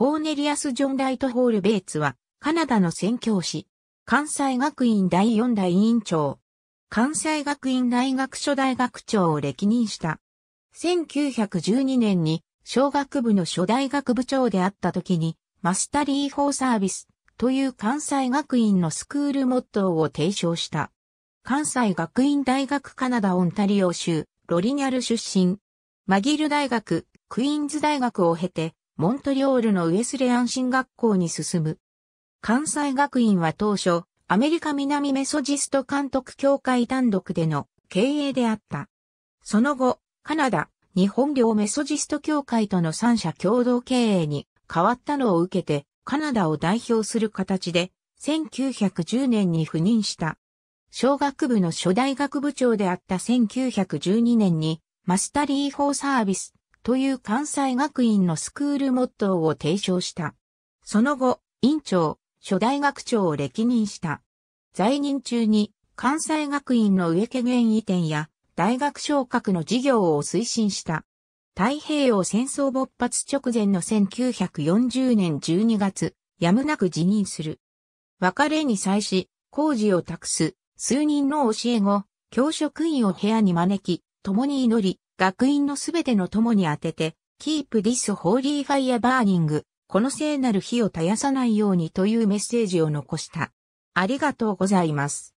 コーネリアス・ジョン・ライトホール・ベイツは、カナダの宣教師、関西学院第四代委員長、関西学院大学初大学長を歴任した。1912年に、小学部の初代学部長であった時に、マスタリー・フォーサービスという関西学院のスクールモットーを提唱した。関西学院大学カナダオンタリオ州、ロリニャル出身、マギル大学、クイーンズ大学を経て、モントリオールのウェスレアン新学校に進む。関西学院は当初、アメリカ南メソジスト監督協会単独での経営であった。その後、カナダ、日本領メソジスト協会との三者共同経営に変わったのを受けて、カナダを代表する形で、1910年に赴任した。小学部の初代学部長であった1912年に、マスタリー・フォー・サービスという関西学院のスクールモットーを提唱した。その後、院長、初代学長を歴任した。在任中に関西学院の植家原移転や大学昇格の事業を推進した。太平洋戦争勃発直前の1940年12月、やむなく辞任する。別れに際し、工事を託す数人の教え子、教職員を部屋に招き、共に祈り、学院のすべての友に当てて、Keep this holy fire burning この聖なる火を絶やさないようにというメッセージを残した。ありがとうございます。